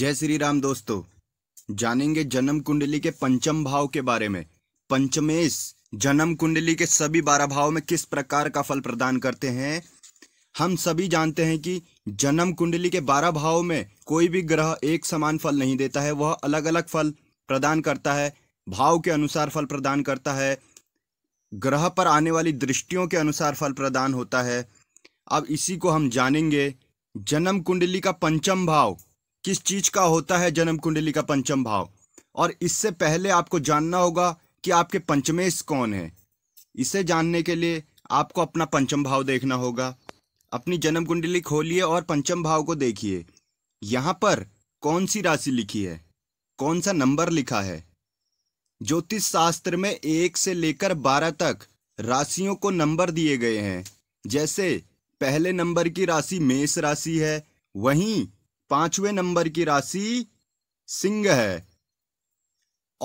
जय श्री राम दोस्तों जानेंगे जन्म कुंडली के पंचम भाव के बारे में पंचमेश जन्म कुंडली के सभी बारह भाव में किस प्रकार का फल प्रदान करते हैं हम सभी जानते हैं कि जन्म कुंडली के बारह भाव में कोई भी ग्रह एक समान फल नहीं देता है वह अलग अलग फल प्रदान करता है भाव के अनुसार फल प्रदान करता है ग्रह पर आने वाली दृष्टियों के अनुसार फल प्रदान होता है अब इसी को हम जानेंगे जन्म कुंडली का पंचम भाव किस चीज का होता है जन्म कुंडली का पंचम भाव और इससे पहले आपको जानना होगा कि आपके पंचमेश कौन है इसे जानने के लिए आपको अपना पंचम भाव देखना होगा अपनी जन्म कुंडली खोलिए और पंचम भाव को देखिए यहाँ पर कौन सी राशि लिखी है कौन सा नंबर लिखा है ज्योतिष शास्त्र में एक से लेकर बारह तक राशियों को नंबर दिए गए हैं जैसे पहले नंबर की राशि मेष राशि है वहीं पांचवें नंबर की राशि सिंह है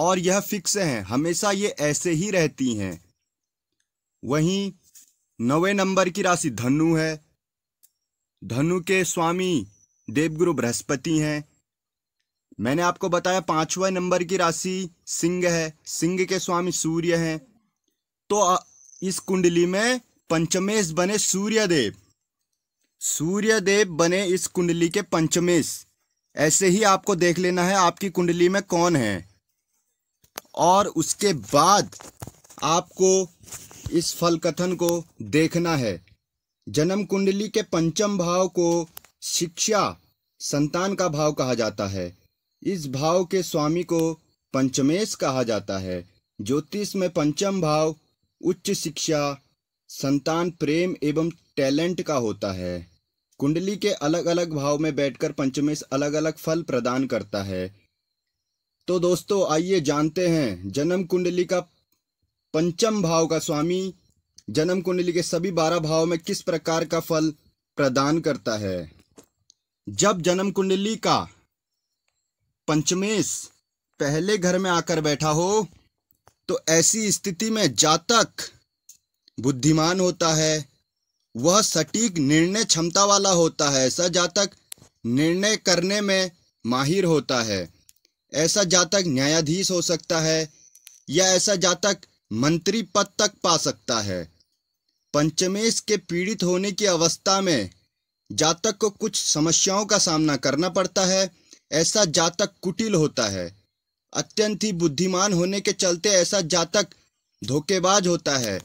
और यह फिक्स है हमेशा ये ऐसे ही रहती हैं वहीं नवे नंबर की राशि धनु है धनु के स्वामी देवगुरु बृहस्पति हैं मैंने आपको बताया पांचवा नंबर की राशि सिंह है सिंह के स्वामी सूर्य हैं तो इस कुंडली में पंचमेश बने सूर्यदेव सूर्यदेव बने इस कुंडली के पंचमेश ऐसे ही आपको देख लेना है आपकी कुंडली में कौन है और उसके बाद आपको इस फल कथन को देखना है जन्म कुंडली के पंचम भाव को शिक्षा संतान का भाव कहा जाता है इस भाव के स्वामी को पंचमेश कहा जाता है ज्योतिष में पंचम भाव उच्च शिक्षा संतान प्रेम एवं टैलेंट का होता है कुंडली के अलग अलग भाव में बैठकर पंचमेश अलग अलग फल प्रदान करता है तो दोस्तों आइए जानते हैं जन्म कुंडली का पंचम भाव का स्वामी जन्म कुंडली के सभी बारह भाव में किस प्रकार का फल प्रदान करता है जब जन्म कुंडली का पंचमेश पहले घर में आकर बैठा हो तो ऐसी स्थिति में जातक बुद्धिमान होता है वह सटीक निर्णय क्षमता वाला होता है ऐसा जातक निर्णय करने में माहिर होता है ऐसा जातक न्यायाधीश हो सकता है या ऐसा जातक मंत्री पद तक पा सकता है पंचमेश के पीड़ित होने की अवस्था में जातक को कुछ समस्याओं का सामना करना पड़ता है ऐसा जातक कुटिल होता है अत्यंत ही बुद्धिमान होने के चलते ऐसा जातक धोखेबाज होता है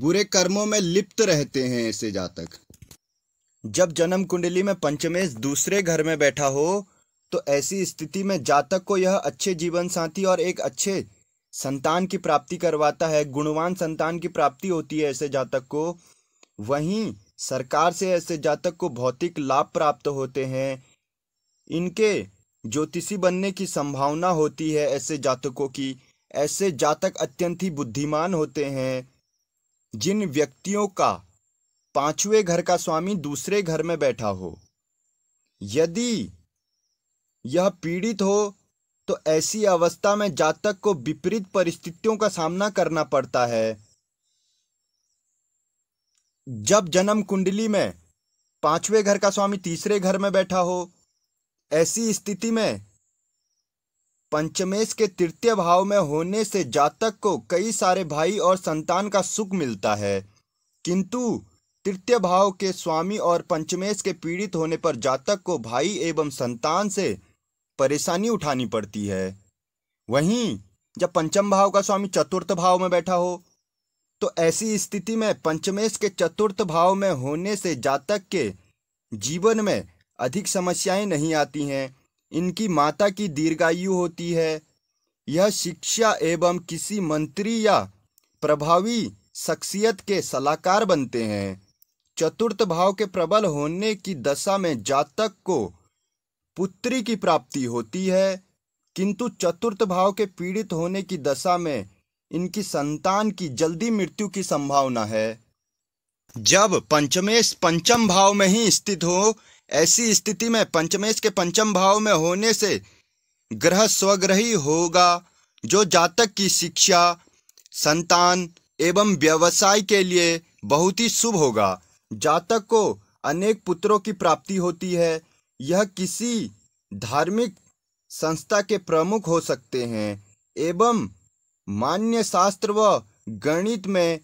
बुरे कर्मों में लिप्त रहते हैं ऐसे जातक जब जन्म कुंडली में पंचमेश दूसरे घर में बैठा हो तो ऐसी स्थिति में जातक को यह अच्छे जीवन साथी और एक अच्छे संतान की प्राप्ति करवाता है गुणवान संतान की प्राप्ति होती है ऐसे जातक को वहीं सरकार से ऐसे जातक को भौतिक लाभ प्राप्त होते हैं इनके ज्योतिषी बनने की संभावना होती है ऐसे जातकों की ऐसे जातक अत्यंत ही बुद्धिमान होते हैं जिन व्यक्तियों का पांचवें घर का स्वामी दूसरे घर में बैठा हो यदि यह पीड़ित हो तो ऐसी अवस्था में जातक को विपरीत परिस्थितियों का सामना करना पड़ता है जब जन्म कुंडली में पांचवें घर का स्वामी तीसरे घर में बैठा हो ऐसी स्थिति में पंचमेश के तृतीय भाव में होने से जातक को कई सारे भाई और संतान का सुख मिलता है किंतु तृतीय भाव के स्वामी और पंचमेश के पीड़ित होने पर जातक को भाई एवं संतान से परेशानी उठानी पड़ती है वहीं जब पंचम भाव का स्वामी चतुर्थ भाव में बैठा हो तो ऐसी स्थिति में पंचमेश के चतुर्थ भाव में होने से जातक के जीवन में अधिक समस्याएं नहीं आती हैं इनकी माता की दीर्घायु होती है यह शिक्षा एवं किसी मंत्री या प्रभावी शख्सियत के सलाहकार बनते हैं चतुर्थ भाव के प्रबल होने की दशा में जातक को पुत्री की प्राप्ति होती है किंतु चतुर्थ भाव के पीड़ित होने की दशा में इनकी संतान की जल्दी मृत्यु की संभावना है जब पंचमेश पंचम भाव में ही स्थित हो ऐसी स्थिति में पंचमेश के पंचम भाव में होने से ग्रह स्वग्रही होगा जो जातक की शिक्षा संतान एवं व्यवसाय के लिए बहुत ही शुभ होगा जातक को अनेक पुत्रों की प्राप्ति होती है यह किसी धार्मिक संस्था के प्रमुख हो सकते हैं एवं मान्य शास्त्र व गणित में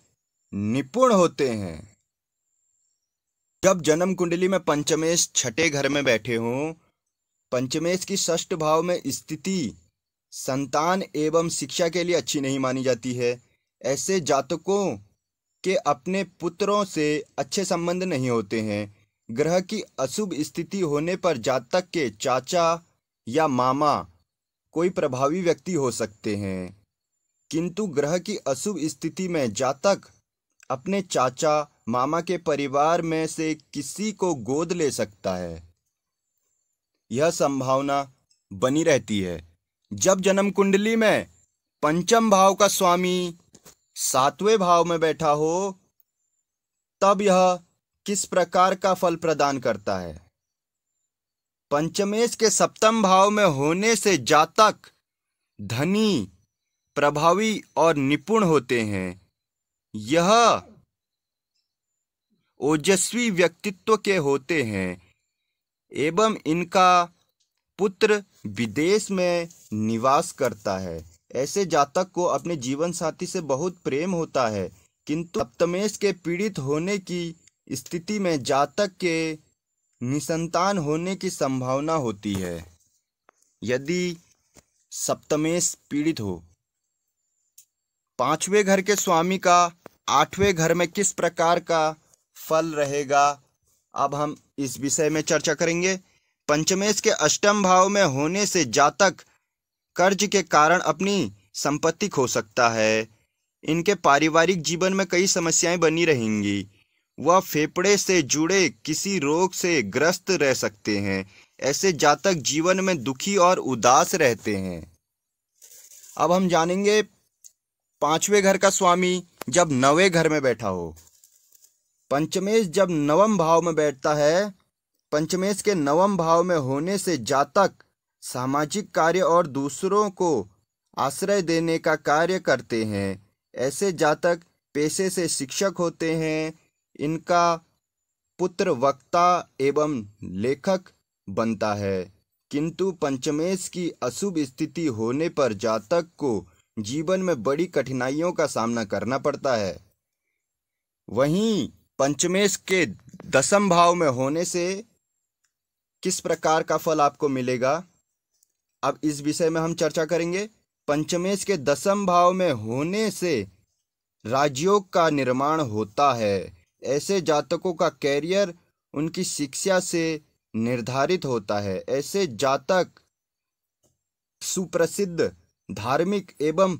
निपुण होते हैं जब जन्म कुंडली में पंचमेश छठे घर में बैठे हों पंचमेश की षष्ठ भाव में स्थिति संतान एवं शिक्षा के लिए अच्छी नहीं मानी जाती है ऐसे जातकों के अपने पुत्रों से अच्छे संबंध नहीं होते हैं ग्रह की अशुभ स्थिति होने पर जातक के चाचा या मामा कोई प्रभावी व्यक्ति हो सकते हैं किंतु ग्रह की अशुभ स्थिति में जातक अपने चाचा मामा के परिवार में से किसी को गोद ले सकता है यह संभावना बनी रहती है जब जन्म कुंडली में पंचम भाव का स्वामी सातवें भाव में बैठा हो तब यह किस प्रकार का फल प्रदान करता है पंचमेश के सप्तम भाव में होने से जातक धनी प्रभावी और निपुण होते हैं यह ओजस्वी व्यक्तित्व के होते हैं एवं इनका पुत्र विदेश में निवास करता है ऐसे जातक को अपने जीवन साथी से बहुत प्रेम होता है किंतु सप्तमेश के पीड़ित होने की स्थिति में जातक के निसंतान होने की संभावना होती है यदि सप्तमेश पीड़ित हो पांचवें घर के स्वामी का आठवें घर में किस प्रकार का फल रहेगा अब हम इस विषय में चर्चा करेंगे पंचमेश के अष्टम भाव में होने से जातक कर्ज के कारण अपनी संपत्ति खो सकता है इनके पारिवारिक जीवन में कई समस्याएं बनी रहेंगी वह फेफड़े से जुड़े किसी रोग से ग्रस्त रह सकते हैं ऐसे जातक जीवन में दुखी और उदास रहते हैं अब हम जानेंगे पांचवें घर का स्वामी जब नवे घर में बैठा हो पंचमेश जब नवम भाव में बैठता है पंचमेश के नवम भाव में होने से जातक सामाजिक कार्य और दूसरों को आश्रय देने का कार्य करते हैं ऐसे जातक पेशे से शिक्षक होते हैं इनका पुत्र वक्ता एवं लेखक बनता है किंतु पंचमेश की अशुभ स्थिति होने पर जातक को जीवन में बड़ी कठिनाइयों का सामना करना पड़ता है वहीं पंचमेश के दसम भाव में होने से किस प्रकार का फल आपको मिलेगा अब इस विषय में हम चर्चा करेंगे पंचमेश के दसम भाव में होने से राजयोग का निर्माण होता है ऐसे जातकों का कैरियर उनकी शिक्षा से निर्धारित होता है ऐसे जातक सुप्रसिद्ध धार्मिक एवं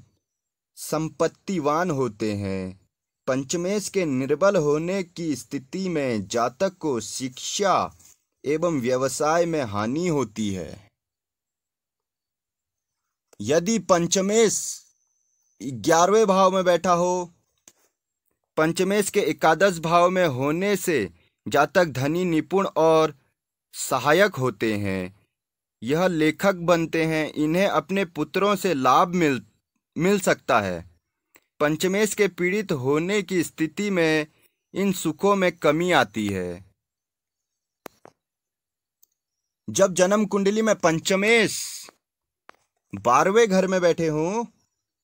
संपत्तिवान होते हैं पंचमेश के निर्बल होने की स्थिति में जातक को शिक्षा एवं व्यवसाय में हानि होती है यदि पंचमेश ग्यारहवें भाव में बैठा हो पंचमेश के एकादश भाव में होने से जातक धनी निपुण और सहायक होते हैं यह लेखक बनते हैं इन्हें अपने पुत्रों से लाभ मिल मिल सकता है पंचमेश के पीड़ित होने की स्थिति में इन सुखों में कमी आती है जब जन्म कुंडली में पंचमेश बारहवें घर में बैठे हों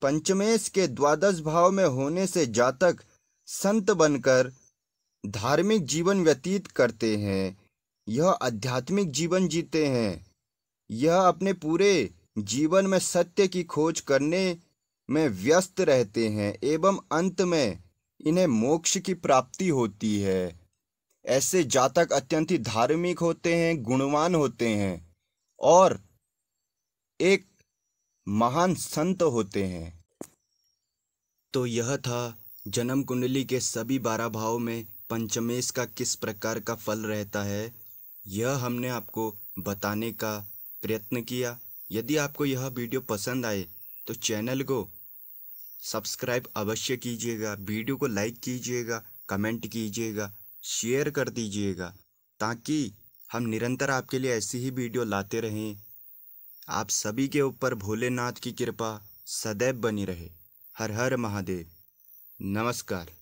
पंचमेश के द्वादश भाव में होने से जातक संत बनकर धार्मिक जीवन व्यतीत करते हैं यह आध्यात्मिक जीवन जीते हैं यह अपने पूरे जीवन में सत्य की खोज करने में व्यस्त रहते हैं एवं अंत में इन्हें मोक्ष की प्राप्ति होती है ऐसे जातक अत्यंत ही धार्मिक होते हैं गुणवान होते हैं और एक महान संत होते हैं तो यह था जन्म कुंडली के सभी बारह भाव में पंचमेश का किस प्रकार का फल रहता है यह हमने आपको बताने का प्रयत्न किया यदि आपको यह वीडियो पसंद आए तो चैनल को सब्सक्राइब अवश्य कीजिएगा वीडियो को लाइक कीजिएगा कमेंट कीजिएगा शेयर कर दीजिएगा ताकि हम निरंतर आपके लिए ऐसी ही वीडियो लाते रहें आप सभी के ऊपर भोलेनाथ की कृपा सदैव बनी रहे हर हर महादेव नमस्कार